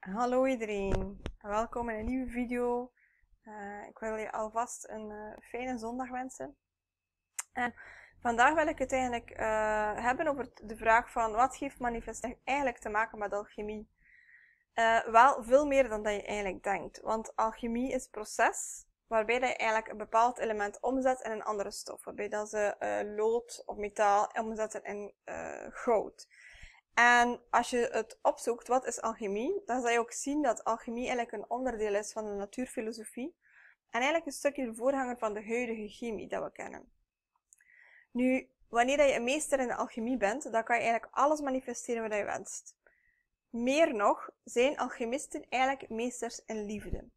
Hallo iedereen, welkom in een nieuwe video. Eh, ik wil je alvast een eh, fijne zondag wensen. En vandaag wil ik het eigenlijk eh, hebben over de vraag van wat heeft manifest eigenlijk te maken met alchemie? wel, veel meer dan dat je eigenlijk denkt. Want alchemie is een proces waarbij je eigenlijk een bepaald element omzet in een andere stof. Waarbij dat ze lood of metaal omzetten in goud. En als je het opzoekt, wat is alchemie, dan zal je ook zien dat alchemie eigenlijk een onderdeel is van de natuurfilosofie en eigenlijk een stukje de voorganger van de huidige chemie dat we kennen. Nu, wanneer je een meester in de alchemie bent, dan kan je eigenlijk alles manifesteren wat je wenst. Meer nog zijn alchemisten eigenlijk meesters in liefde.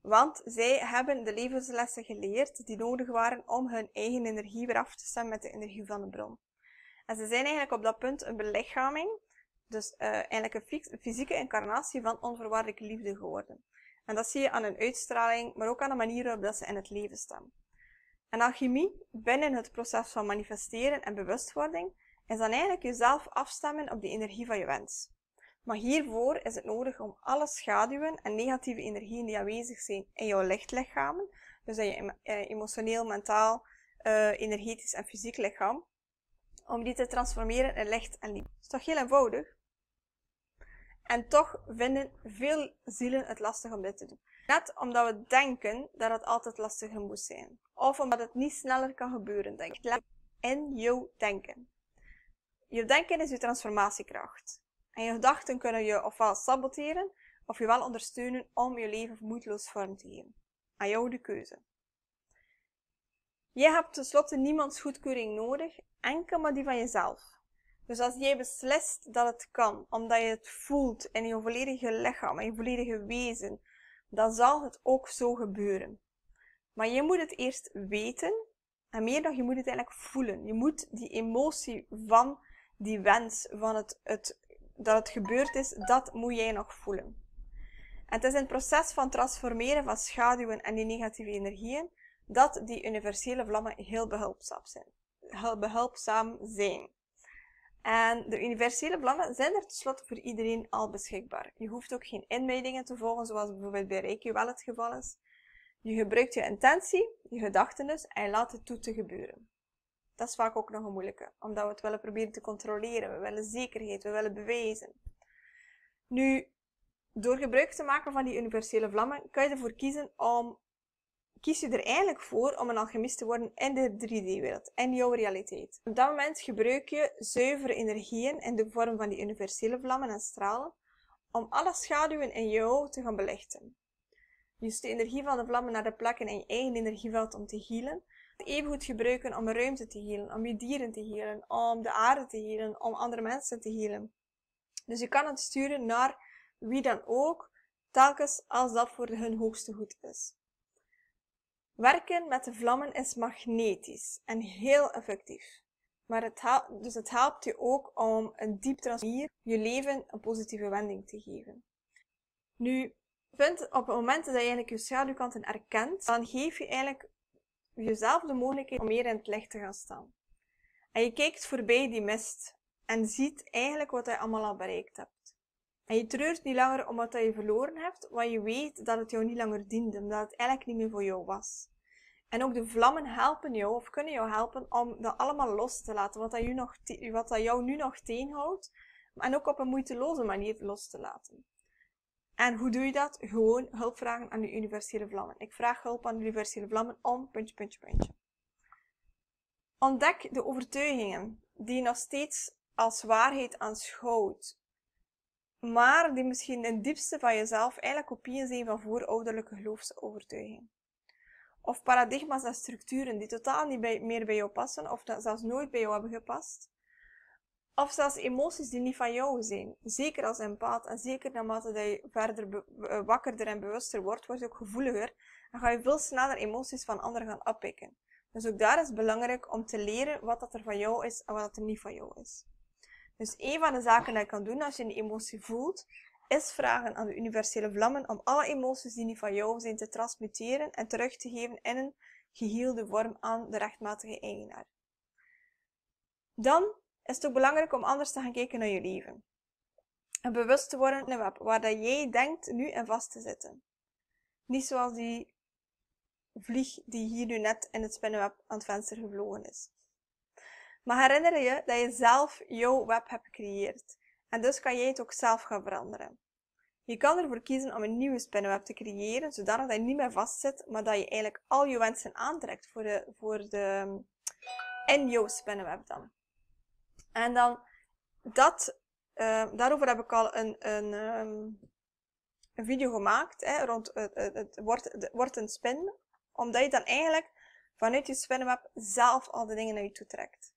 Want zij hebben de levenslessen geleerd die nodig waren om hun eigen energie weer af te stemmen met de energie van de bron. En ze zijn eigenlijk op dat punt een belichaming, dus eh, eigenlijk een fysieke incarnatie van onvoorwaardelijke liefde geworden. En dat zie je aan hun uitstraling, maar ook aan de manier waarop dat ze in het leven staan. En alchemie, binnen het proces van manifesteren en bewustwording, is dan eigenlijk jezelf afstemmen op de energie van je wens. Maar hiervoor is het nodig om alle schaduwen en negatieve energieën die aanwezig zijn in jouw lichtlichamen, dus in je eh, emotioneel, mentaal, eh, energetisch en fysiek lichaam, om die te transformeren in licht en liefde. is toch heel eenvoudig? En toch vinden veel zielen het lastig om dit te doen. Net omdat we denken dat het altijd lastiger moet zijn. Of omdat het niet sneller kan gebeuren, denk ik. In jouw denken. Je denken is je transformatiekracht. En je gedachten kunnen je ofwel saboteren, of je wel ondersteunen om je leven moedeloos vorm te geven. Aan jou de keuze. Jij hebt tenslotte niemands goedkeuring nodig, enkel maar die van jezelf. Dus als jij beslist dat het kan, omdat je het voelt in je volledige lichaam, in je volledige wezen, dan zal het ook zo gebeuren. Maar je moet het eerst weten, en meer nog, je moet het eigenlijk voelen. Je moet die emotie van die wens, van het, het, dat het gebeurd is, dat moet jij nog voelen. En het is een proces van transformeren van schaduwen en die negatieve energieën, dat die universele vlammen heel behulpzaam zijn. Heel behulpzaam zijn. En de universele vlammen zijn er tenslotte voor iedereen al beschikbaar. Je hoeft ook geen inwijdingen te volgen, zoals bijvoorbeeld bij Reiki wel het geval is. Je gebruikt je intentie, je gedachten dus, en je laat het toe te gebeuren. Dat is vaak ook nog een moeilijke, omdat we het willen proberen te controleren. We willen zekerheid, we willen bewijzen. Nu, door gebruik te maken van die universele vlammen, kan je ervoor kiezen om kies je er eigenlijk voor om een alchemist te worden in de 3D-wereld, in jouw realiteit. Op dat moment gebruik je zuivere energieën in de vorm van die universele vlammen en stralen om alle schaduwen in jou te gaan belichten. Je stuurt de energie van de vlammen naar de plekken in je eigen energieveld om te healen. Even goed gebruiken om ruimte te healen, om je dieren te healen, om de aarde te healen, om andere mensen te healen. Dus je kan het sturen naar wie dan ook, telkens als dat voor hun hoogste goed is. Werken met de vlammen is magnetisch en heel effectief. Maar het helpt, dus het helpt je ook om een diep hier je leven een positieve wending te geven. Nu, vind op het moment dat je eigenlijk je schaduwkanten erkent, dan geef je eigenlijk jezelf de mogelijkheid om meer in het licht te gaan staan. En je kijkt voorbij die mist en ziet eigenlijk wat je allemaal al bereikt hebt. En je treurt niet langer omdat je verloren hebt, want je weet dat het jou niet langer diende, omdat het eigenlijk niet meer voor jou was. En ook de vlammen helpen jou, of kunnen jou helpen, om dat allemaal los te laten, wat dat, nog, wat dat jou nu nog tegenhoudt, en ook op een moeiteloze manier los te laten. En hoe doe je dat? Gewoon hulp vragen aan de universele vlammen. Ik vraag hulp aan de universele vlammen om, puntje, puntje, puntje. Ontdek de overtuigingen die je nog steeds als waarheid aanschouwt maar die misschien het diepste van jezelf eigenlijk kopieën zijn van voorouderlijke geloofsovertuigingen. Of paradigma's en structuren die totaal niet bij, meer bij jou passen, of dat zelfs nooit bij jou hebben gepast. Of zelfs emoties die niet van jou zijn. Zeker als empaat en zeker naarmate dat je verder eh, wakkerder en bewuster wordt, word je ook gevoeliger en ga je veel sneller emoties van anderen gaan oppikken. Dus ook daar is het belangrijk om te leren wat dat er van jou is en wat dat er niet van jou is. Dus een van de zaken die je kan doen als je een emotie voelt, is vragen aan de universele vlammen om alle emoties die niet van jou zijn te transmuteren en terug te geven in een geheelde vorm aan de rechtmatige eigenaar. Dan is het ook belangrijk om anders te gaan kijken naar je leven. En bewust te worden in web, waar dat jij denkt nu in vast te zitten. Niet zoals die vlieg die hier nu net in het spinnenweb aan het venster gevlogen is. Maar herinner je dat je zelf jouw web hebt gecreëerd. En dus kan jij het ook zelf gaan veranderen. Je kan ervoor kiezen om een nieuwe spinnenweb te creëren, zodat dat je niet meer vastzit, maar dat je eigenlijk al je wensen aantrekt voor de, voor de, in jouw spinnenweb dan. En dan, dat, ehm, daarover heb ik al een, een, ehm, een video gemaakt, hè, rond het, het, wordt, wordt een spin, omdat je dan eigenlijk vanuit je spinnenweb zelf al de dingen naar je toe trekt.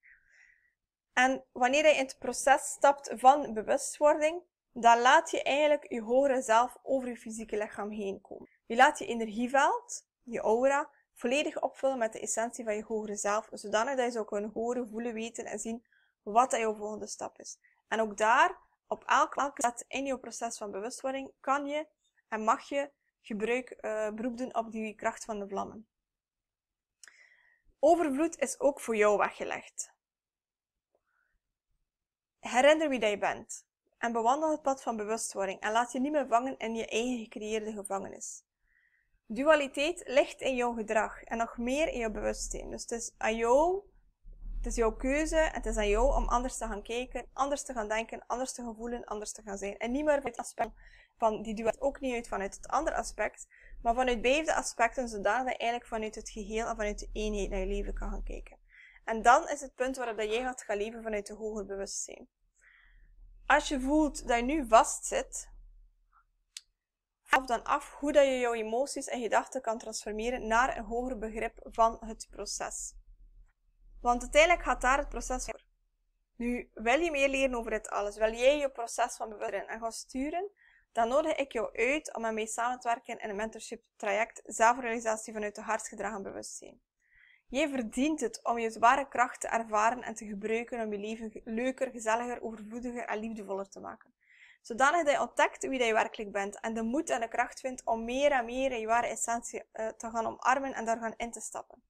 En wanneer je in het proces stapt van bewustwording, dan laat je eigenlijk je hogere zelf over je fysieke lichaam heen komen. Je laat je energieveld, je aura, volledig opvullen met de essentie van je hogere zelf, zodanig dat je ook kunnen horen, voelen, weten en zien wat jouw volgende stap is. En ook daar, op elk, elke stap in je proces van bewustwording, kan je en mag je gebruik, uh, beroep doen op die kracht van de vlammen. Overvloed is ook voor jou weggelegd. Herinner wie jij bent en bewandel het pad van bewustwording en laat je niet meer vangen in je eigen gecreëerde gevangenis. Dualiteit ligt in jouw gedrag en nog meer in jouw bewustzijn. Dus het is aan jou, het is jouw keuze het is aan jou om anders te gaan kijken, anders te gaan denken, anders te gaan voelen, anders te gaan zijn. En niet meer vanuit het aspect van die dualiteit, ook niet uit vanuit het andere aspect, maar vanuit beide aspecten, zodat je eigenlijk vanuit het geheel en vanuit de eenheid naar je leven kan gaan kijken. En dan is het punt waarop dat jij gaat gaan leven vanuit de hoger bewustzijn. Als je voelt dat je nu vastzit, vraag dan af hoe dat je jouw emoties en gedachten kan transformeren naar een hoger begrip van het proces. Want uiteindelijk gaat daar het proces voor. Nu, wil je meer leren over dit alles? Wil jij je proces van bewustzijn en gaan sturen? Dan nodig ik jou uit om met mij samen te werken in een mentorship traject zelfrealisatie vanuit de hartsgedragen bewustzijn. Jij verdient het om je ware kracht te ervaren en te gebruiken om je leven leuker, gezelliger, overvloediger en liefdevoller te maken. Zodanig dat je ontdekt wie je werkelijk bent en de moed en de kracht vindt om meer en meer je ware essentie eh, te gaan omarmen en daar gaan in te stappen.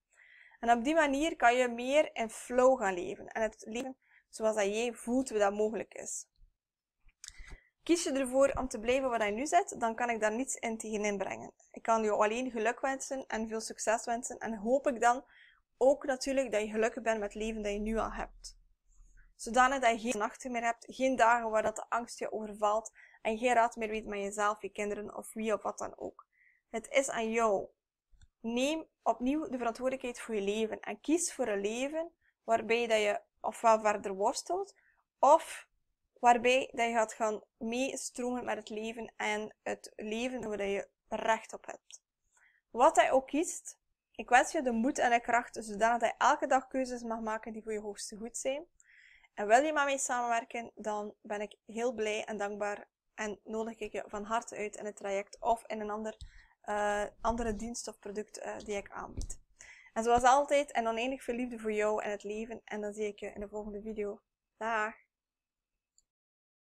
En op die manier kan je meer in flow gaan leven en het leven zoals dat jij voelt dat mogelijk is. Kies je ervoor om te blijven waar je nu zit, dan kan ik daar niets in tegenin brengen. Ik kan je alleen geluk wensen en veel succes wensen en hoop ik dan ook natuurlijk dat je gelukkig bent met het leven dat je nu al hebt. Zodanig dat je geen nachten meer hebt, geen dagen waar dat de angst je overvalt en geen raad meer weet met jezelf, je kinderen of wie of wat dan ook. Het is aan jou. Neem opnieuw de verantwoordelijkheid voor je leven en kies voor een leven waarbij dat je ofwel verder worstelt of waarbij dat je gaat gaan meestromen met het leven en het leven waar je recht op hebt. Wat hij ook kiest, ik wens je de moed en de kracht zodat je elke dag keuzes mag maken die voor je hoogste goed zijn. En wil je maar mee samenwerken, dan ben ik heel blij en dankbaar en nodig ik je van harte uit in het traject of in een ander, eh, andere dienst of product eh, die ik aanbied. En zoals altijd, en oneindig veel liefde voor jou en het leven. En dan zie ik je in de volgende video. Dag!